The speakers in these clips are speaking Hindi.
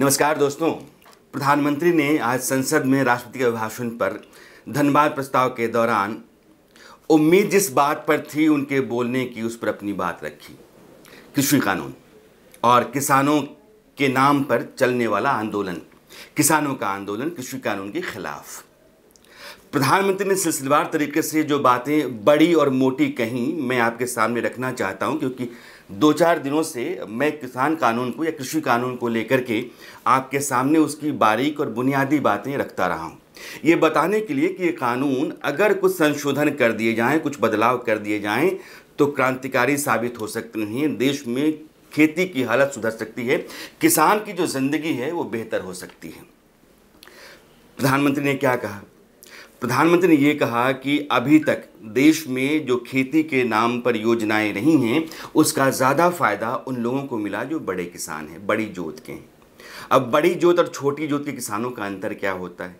नमस्कार दोस्तों प्रधानमंत्री ने आज संसद में राष्ट्रपति के अभिभाषण पर धन्यवाद प्रस्ताव के दौरान उम्मीद जिस बात पर थी उनके बोलने की उस पर अपनी बात रखी कृषि कानून और किसानों के नाम पर चलने वाला आंदोलन किसानों का आंदोलन कृषि कानून के खिलाफ प्रधानमंत्री ने सिलसिलेवार तरीके से जो बातें बड़ी और मोटी कहीं मैं आपके सामने रखना चाहता हूं क्योंकि दो चार दिनों से मैं किसान कानून को या कृषि कानून को लेकर के आपके सामने उसकी बारीक और बुनियादी बातें रखता रहा हूँ ये बताने के लिए कि ये कानून अगर कुछ संशोधन कर दिए जाएं कुछ बदलाव कर दिए जाएं तो क्रांतिकारी साबित हो सकते हैं देश में खेती की हालत सुधर सकती है किसान की जो ज़िंदगी है वो बेहतर हो सकती है प्रधानमंत्री ने क्या कहा प्रधानमंत्री ने ये कहा कि अभी तक देश में जो खेती के नाम पर योजनाएं रही हैं उसका ज़्यादा फ़ायदा उन लोगों को मिला जो बड़े किसान हैं बड़ी जोत के हैं अब बड़ी जोत और छोटी जोत के किसानों का अंतर क्या होता है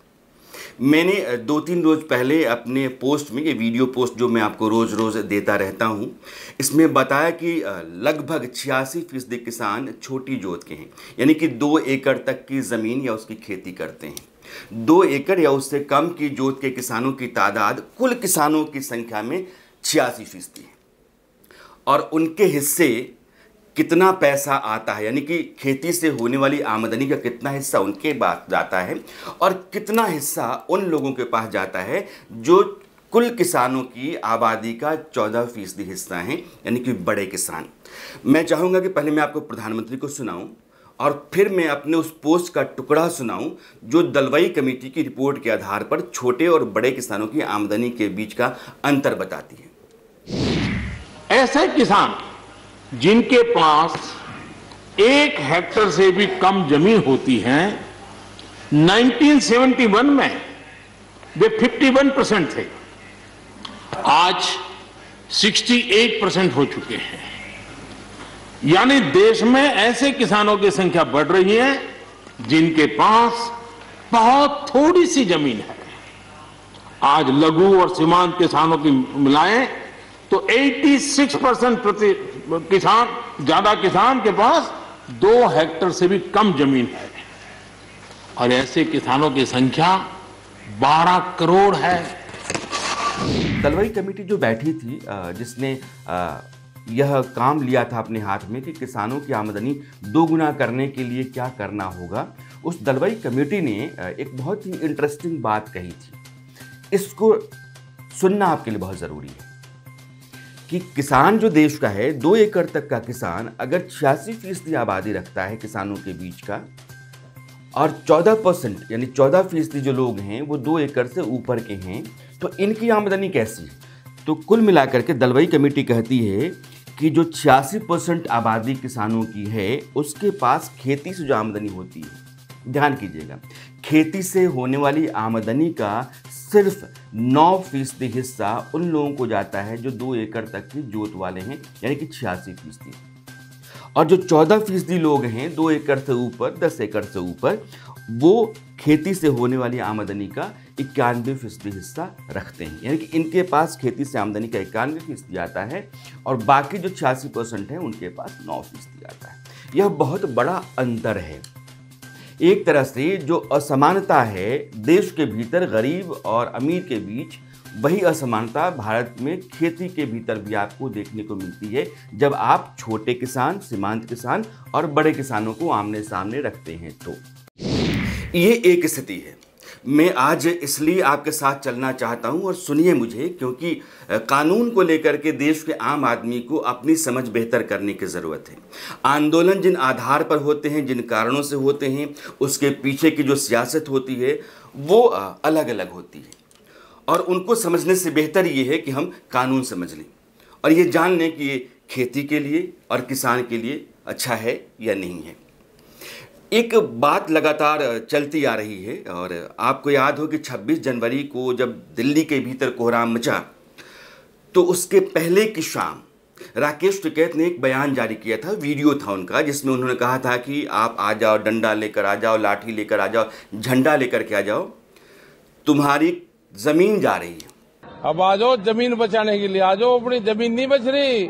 मैंने दो तीन रोज़ पहले अपने पोस्ट में ये वीडियो पोस्ट जो मैं आपको रोज़ रोज़ देता रहता हूँ इसमें बताया कि लगभग छियासी फीसदी किसान छोटी जोत के हैं यानी कि दो एकड़ तक की ज़मीन या उसकी खेती करते हैं दो एकड़ या उससे कम की जोत के किसानों की तादाद कुल किसानों की संख्या में छियासी फीसदी है और उनके हिस्से कितना पैसा आता है यानी कि खेती से होने वाली आमदनी का कितना हिस्सा उनके पास जाता है और कितना हिस्सा उन लोगों के पास जाता है जो कुल किसानों की आबादी का चौदह फीसदी हिस्सा है यानी कि बड़े किसान मैं चाहूँगा कि पहले मैं आपको प्रधानमंत्री को सुनाऊँ और फिर मैं अपने उस पोस्ट का टुकड़ा सुनाऊं जो दलवाई कमेटी की रिपोर्ट के आधार पर छोटे और बड़े किसानों की आमदनी के बीच का अंतर बताती है ऐसे किसान जिनके पास एक हेक्टर से भी कम जमीन होती है 1971 में वे 51 परसेंट थे आज 68 परसेंट हो चुके हैं यानी देश में ऐसे किसानों की संख्या बढ़ रही है जिनके पास बहुत थोड़ी सी जमीन है आज लघु और सीमांत किसानों की मिलाएं तो 86 परसेंट प्रति किसान ज्यादा किसान के पास दो हेक्टर से भी कम जमीन है और ऐसे किसानों की संख्या 12 करोड़ है दलवाई कमेटी जो बैठी थी जिसने यह काम लिया था अपने हाथ में कि किसानों की आमदनी दोगुना करने के लिए क्या करना होगा उस दलवाई कमेटी ने एक बहुत ही इंटरेस्टिंग बात कही थी इसको सुनना आपके लिए बहुत ज़रूरी है कि किसान जो देश का है दो एकड़ तक का किसान अगर छियासी फीसदी आबादी रखता है किसानों के बीच का और 14 परसेंट यानी 14 फीसदी जो लोग हैं वो दो एकड़ से ऊपर के हैं तो इनकी आमदनी कैसी है तो कुल मिलाकर के दलवाई कमेटी कहती है कि जो छियासी परसेंट आबादी किसानों की है उसके पास खेती से जो आमदनी होती है ध्यान कीजिएगा खेती से होने वाली आमदनी का सिर्फ नौ फीसदी हिस्सा उन लोगों को जाता है जो दो एकड़ तक की जोत वाले हैं यानी कि छियासी फीसदी और जो चौदह फीसदी लोग हैं दो एकड़ से ऊपर दस एकड़ से ऊपर वो खेती से होने वाली आमदनी का इक्यानवे फीसदी हिस्सा रखते हैं यानी कि इनके पास खेती से आमदनी का इक्यानवे फीसदी आता है और बाकी जो छियासी परसेंट है उनके पास नौ फीसदी आता है यह बहुत बड़ा अंतर है एक तरह से जो असमानता है देश के भीतर गरीब और अमीर के बीच वही असमानता भारत में खेती के भीतर भी आपको देखने को मिलती है जब आप छोटे किसान सीमांत किसान और बड़े किसानों को आमने सामने रखते हैं तो ये एक स्थिति है मैं आज इसलिए आपके साथ चलना चाहता हूं और सुनिए मुझे क्योंकि कानून को लेकर के देश के आम आदमी को अपनी समझ बेहतर करने की ज़रूरत है आंदोलन जिन आधार पर होते हैं जिन कारणों से होते हैं उसके पीछे की जो सियासत होती है वो अलग अलग होती है और उनको समझने से बेहतर ये है कि हम कानून समझ लें और ये जान लें कि ये खेती के लिए और किसान के लिए अच्छा है या नहीं है एक बात लगातार चलती आ रही है और आपको याद हो कि 26 जनवरी को जब दिल्ली के भीतर कोहराम मचा तो उसके पहले की शाम राकेश टिकैत ने एक बयान जारी किया था वीडियो था उनका जिसमें उन्होंने कहा था कि आप आ जाओ डंडा लेकर आ जाओ लाठी लेकर आ जाओ झंडा लेकर के आ जाओ तुम्हारी जमीन जा रही है अब आ जाओ जमीन बचाने के लिए आ जाओ अपनी जमीन नहीं बच रही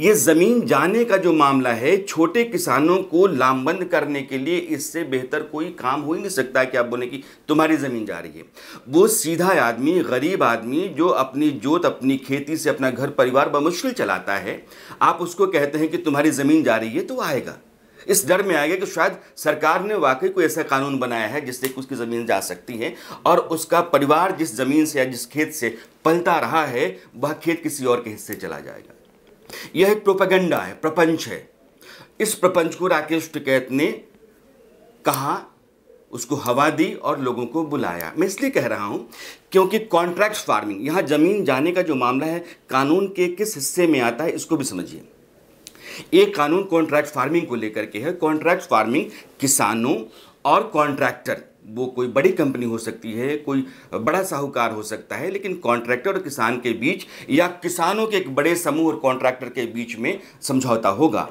ये ज़मीन जाने का जो मामला है छोटे किसानों को लामबंद करने के लिए इससे बेहतर कोई काम हो ही नहीं सकता कि आप बोले कि तुम्हारी ज़मीन जा रही है वो सीधा आदमी गरीब आदमी जो अपनी जोत अपनी खेती से अपना घर परिवार बमुश्किल चलाता है आप उसको कहते हैं कि तुम्हारी ज़मीन जा रही है तो आएगा इस डर में आ गया कि शायद सरकार ने वाकई कोई ऐसा कानून बनाया है जिससे कि उसकी ज़मीन जा सकती है और उसका परिवार जिस ज़मीन से या जिस खेत से पलता रहा है वह खेत किसी और के हिस्से चला जाएगा यह एक प्रोपेगेंडा है प्रपंच है इस प्रपंच को राकेश टिकैत ने कहा उसको हवा दी और लोगों को बुलाया मैं इसलिए कह रहा हूं क्योंकि कॉन्ट्रैक्ट फार्मिंग यहां ज़मीन जाने का जो मामला है कानून के किस हिस्से में आता है इसको भी समझिए एक कानून कॉन्ट्रैक्ट फार्मिंग को लेकर के है कॉन्ट्रैक्ट फार्मिंग किसानों और कॉन्ट्रैक्टर वो कोई बड़ी कंपनी हो सकती है कोई बड़ा साहूकार हो सकता है लेकिन कॉन्ट्रैक्टर और किसान के बीच या किसानों के एक बड़े समूह और कॉन्ट्रैक्टर के बीच में समझौता होगा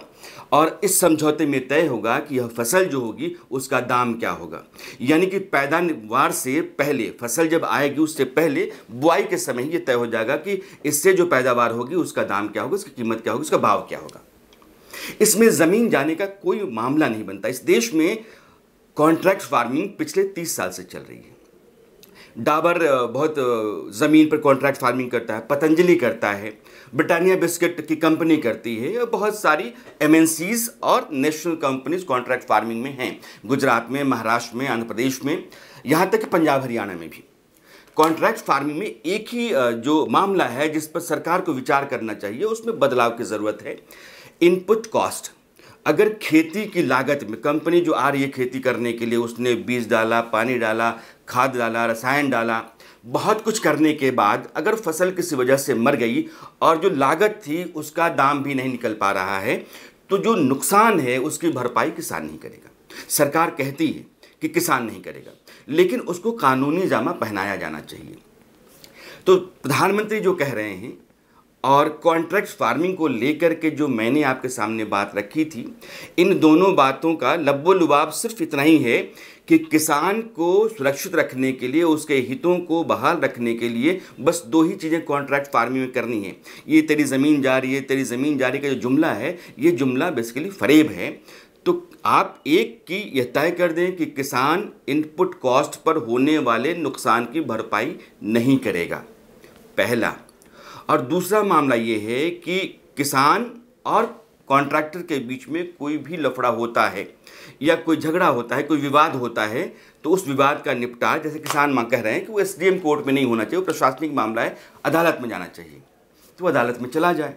और इस समझौते में तय होगा कि यह फसल जो होगी उसका दाम क्या होगा यानी कि पैदावार से पहले फसल जब आएगी उससे पहले बुआई के समय यह तय हो जाएगा कि इससे जो पैदावार होगी उसका दाम क्या होगा उसकी कीमत क्या होगी उसका भाव क्या होगा इसमें ज़मीन जाने का कोई मामला नहीं बनता इस देश में कॉन्ट्रैक्ट फार्मिंग पिछले तीस साल से चल रही है डाबर बहुत ज़मीन पर कॉन्ट्रैक्ट फार्मिंग करता है पतंजलि करता है ब्रिटानिया बिस्किट की कंपनी करती है बहुत सारी एम और नेशनल कंपनीज कॉन्ट्रैक्ट फार्मिंग में हैं गुजरात में महाराष्ट्र में आंध्र प्रदेश में यहाँ तक कि पंजाब हरियाणा में भी कॉन्ट्रैक्ट फार्मिंग में एक ही जो मामला है जिस पर सरकार को विचार करना चाहिए उसमें बदलाव की ज़रूरत है इनपुट कॉस्ट अगर खेती की लागत में कंपनी जो आ रही है खेती करने के लिए उसने बीज डाला पानी डाला खाद डाला रसायन डाला बहुत कुछ करने के बाद अगर फसल किसी वजह से मर गई और जो लागत थी उसका दाम भी नहीं निकल पा रहा है तो जो नुकसान है उसकी भरपाई किसान नहीं करेगा सरकार कहती है कि किसान नहीं करेगा लेकिन उसको कानूनी जामा पहनाया जाना चाहिए तो प्रधानमंत्री जो कह रहे हैं और कॉन्ट्रैक्ट फार्मिंग को लेकर के जो मैंने आपके सामने बात रखी थी इन दोनों बातों का लब्बो लुबाब सिर्फ इतना ही है कि किसान को सुरक्षित रखने के लिए उसके हितों को बहाल रखने के लिए बस दो ही चीज़ें कॉन्ट्रैक्ट फार्मिंग में करनी है ये तेरी ज़मीन जा रही है तेरी ज़मीन जा रही का जो जुमला है ये जुमला बेसिकली फरेब है तो आप एक की यह तय कर दें कि किसान इनपुट कॉस्ट पर होने वाले नुकसान की भरपाई नहीं करेगा पहला और दूसरा मामला ये है कि किसान और कॉन्ट्रैक्टर के बीच में कोई भी लफड़ा होता है या कोई झगड़ा होता है कोई विवाद होता है तो उस विवाद का निपटा जैसे किसान मां कह रहे हैं कि वो एसडीएम कोर्ट में नहीं होना चाहिए वो प्रशासनिक मामला है अदालत में जाना चाहिए तो अदालत में चला जाए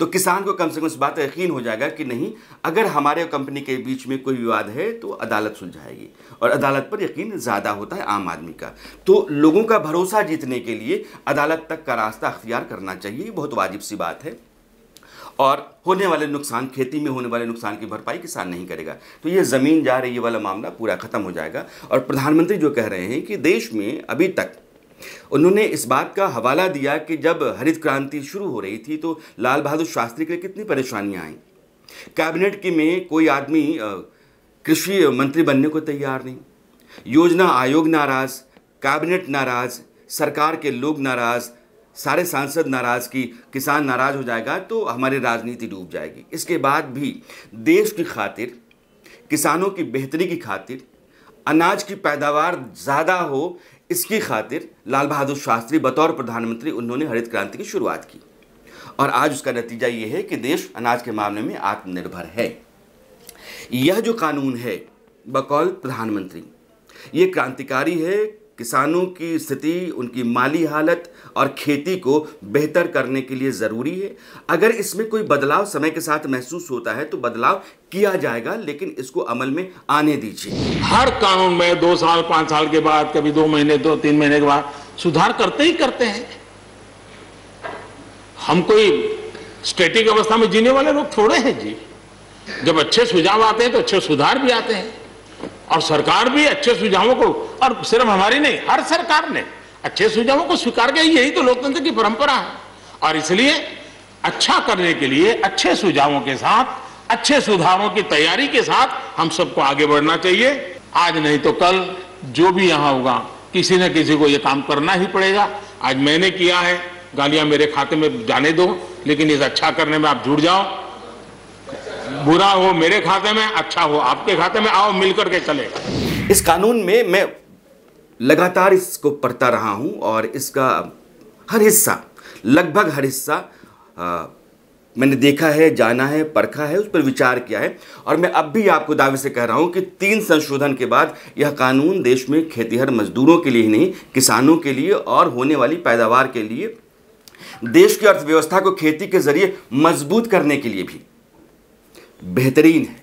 तो किसान को कम से कम इस बात का यकीन हो जाएगा कि नहीं अगर हमारे और कंपनी के बीच में कोई विवाद है तो अदालत सुलझाएगी और अदालत पर यकीन ज़्यादा होता है आम आदमी का तो लोगों का भरोसा जीतने के लिए अदालत तक का रास्ता अख्तियार करना चाहिए ये बहुत वाजिब सी बात है और होने वाले नुकसान खेती में होने वाले नुकसान की भरपाई किसान नहीं करेगा तो ये ज़मीन जा रही वाला मामला पूरा ख़त्म हो जाएगा और प्रधानमंत्री जो कह रहे हैं कि देश में अभी तक उन्होंने इस बात का हवाला दिया कि जब हरित क्रांति शुरू हो रही थी तो लाल बहादुर शास्त्री के लिए कितनी परेशानियां आई कैबिनेट की में कोई आदमी कृषि मंत्री बनने को तैयार नहीं योजना आयोग नाराज़ कैबिनेट नाराज़ सरकार के लोग नाराज़ सारे सांसद नाराज़ की किसान नाराज़ हो जाएगा तो हमारी राजनीति डूब जाएगी इसके बाद भी देश की खातिर किसानों की बेहतरी की खातिर अनाज की पैदावार ज़्यादा हो इसकी खातिर लाल बहादुर शास्त्री बतौर प्रधानमंत्री उन्होंने हरित क्रांति की शुरुआत की और आज उसका नतीजा ये है कि देश अनाज के मामले में आत्मनिर्भर है यह जो कानून है बकौल प्रधानमंत्री ये क्रांतिकारी है किसानों की स्थिति उनकी माली हालत और खेती को बेहतर करने के लिए ज़रूरी है अगर इसमें कोई बदलाव समय के साथ महसूस होता है तो बदलाव किया जाएगा लेकिन इसको अमल में आने दीजिए हर कानून में दो साल पाँच साल के बाद कभी दो महीने दो तीन महीने के बाद सुधार करते ही करते हैं हम कोई स्टेटिक अवस्था में जीने वाले लोग थोड़े हैं जी जब अच्छे सुझाव आते हैं तो अच्छे सुधार भी आते हैं और सरकार भी अच्छे सुझावों को और सिर्फ हमारी नहीं हर सरकार ने अच्छे सुझावों को स्वीकार किया यही तो लोकतंत्र की परंपरा है और इसलिए अच्छा करने के लिए अच्छे सुझावों के साथ अच्छे सुधारों की तैयारी के साथ हम सबको आगे बढ़ना चाहिए आज नहीं तो कल जो भी यहाँ होगा किसी न किसी को ये काम करना ही पड़ेगा आज मैंने किया है गालियां मेरे खाते में जाने दो लेकिन इस अच्छा करने में आप जुड़ जाओ बुरा हो मेरे खाते में अच्छा हो आपके खाते में आओ मिलकर के चले इस कानून में मैं लगातार इसको पढ़ता रहा हूँ और इसका हर हिस्सा लगभग हर हिस्सा आ, मैंने देखा है जाना है परखा है उस पर विचार किया है और मैं अब भी आपको दावे से कह रहा हूँ कि तीन संशोधन के बाद यह कानून देश में खेतीहर मजदूरों के लिए ही नहीं किसानों के लिए और होने वाली पैदावार के लिए देश की अर्थव्यवस्था को खेती के जरिए मजबूत करने के लिए भी बेहतरीन है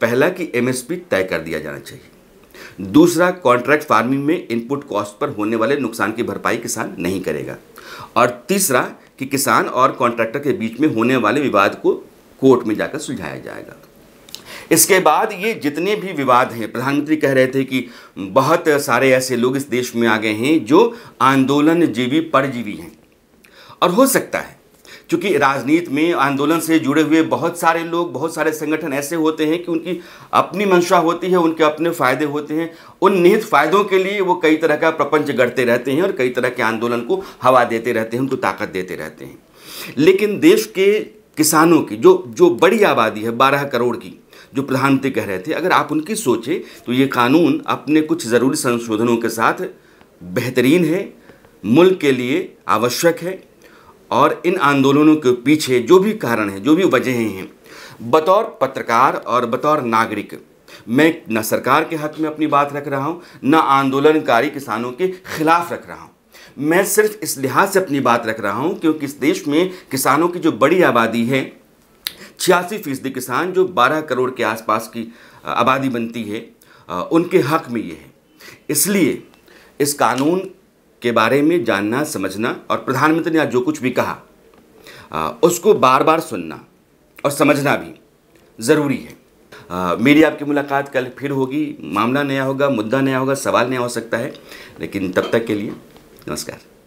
पहला कि एमएसपी तय कर दिया जाना चाहिए दूसरा कॉन्ट्रैक्ट फार्मिंग में इनपुट कॉस्ट पर होने वाले नुकसान की भरपाई किसान नहीं करेगा और तीसरा कि किसान और कॉन्ट्रैक्टर के बीच में होने वाले विवाद को कोर्ट में जाकर सुलझाया जाएगा इसके बाद ये जितने भी विवाद हैं प्रधानमंत्री कह रहे थे कि बहुत सारे ऐसे लोग इस देश में आ गए हैं जो आंदोलन जीवी परजीवी हैं और हो सकता है क्योंकि राजनीति में आंदोलन से जुड़े हुए बहुत सारे लोग बहुत सारे संगठन ऐसे होते हैं कि उनकी अपनी मंशा होती है उनके अपने फायदे होते हैं उन निहित फायदों के लिए वो कई तरह का प्रपंच गढ़ते रहते हैं और कई तरह के आंदोलन को हवा देते रहते हैं उनको ताकत देते रहते हैं लेकिन देश के किसानों की जो जो बड़ी आबादी है बारह करोड़ की जो प्रधानमंत्री कह रहे थे अगर आप उनकी सोचें तो ये कानून अपने कुछ ज़रूरी संशोधनों के साथ बेहतरीन है मुल्क के लिए आवश्यक है और इन आंदोलनों के पीछे जो भी कारण है जो भी वजहें हैं बतौर पत्रकार और बतौर नागरिक मैं न सरकार के हक में अपनी बात रख रहा हूँ न आंदोलनकारी किसानों के खिलाफ रख रहा हूँ मैं सिर्फ इस लिहाज से अपनी बात रख रहा हूँ क्योंकि इस देश में किसानों की जो बड़ी आबादी है छियासी फीसदी किसान जो 12 करोड़ के आसपास की आबादी बनती है उनके हक में ये है इसलिए इस कानून के बारे में जानना समझना और प्रधानमंत्री ने आज जो कुछ भी कहा आ, उसको बार बार सुनना और समझना भी ज़रूरी है आ, मेरी आपकी मुलाकात कल फिर होगी मामला नया होगा मुद्दा नया होगा सवाल नया हो सकता है लेकिन तब तक के लिए नमस्कार